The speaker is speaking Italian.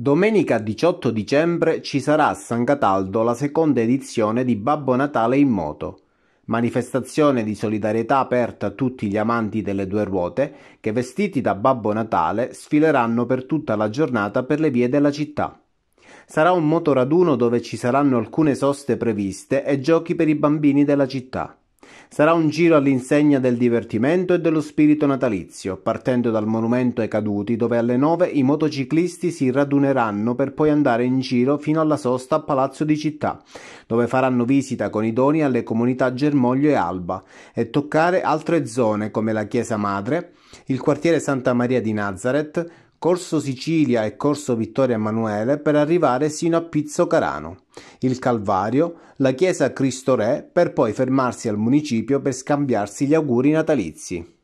Domenica 18 dicembre ci sarà a San Cataldo la seconda edizione di Babbo Natale in moto, manifestazione di solidarietà aperta a tutti gli amanti delle due ruote che vestiti da Babbo Natale sfileranno per tutta la giornata per le vie della città. Sarà un motoraduno dove ci saranno alcune soste previste e giochi per i bambini della città. Sarà un giro all'insegna del divertimento e dello spirito natalizio, partendo dal monumento ai caduti dove alle 9 i motociclisti si raduneranno per poi andare in giro fino alla sosta a Palazzo di Città, dove faranno visita con i doni alle comunità Germoglio e Alba e toccare altre zone come la Chiesa Madre, il quartiere Santa Maria di Nazareth, Corso Sicilia e Corso Vittorio Emanuele per arrivare sino a Pizzo Carano, il Calvario, la chiesa Cristo Re per poi fermarsi al municipio per scambiarsi gli auguri natalizi.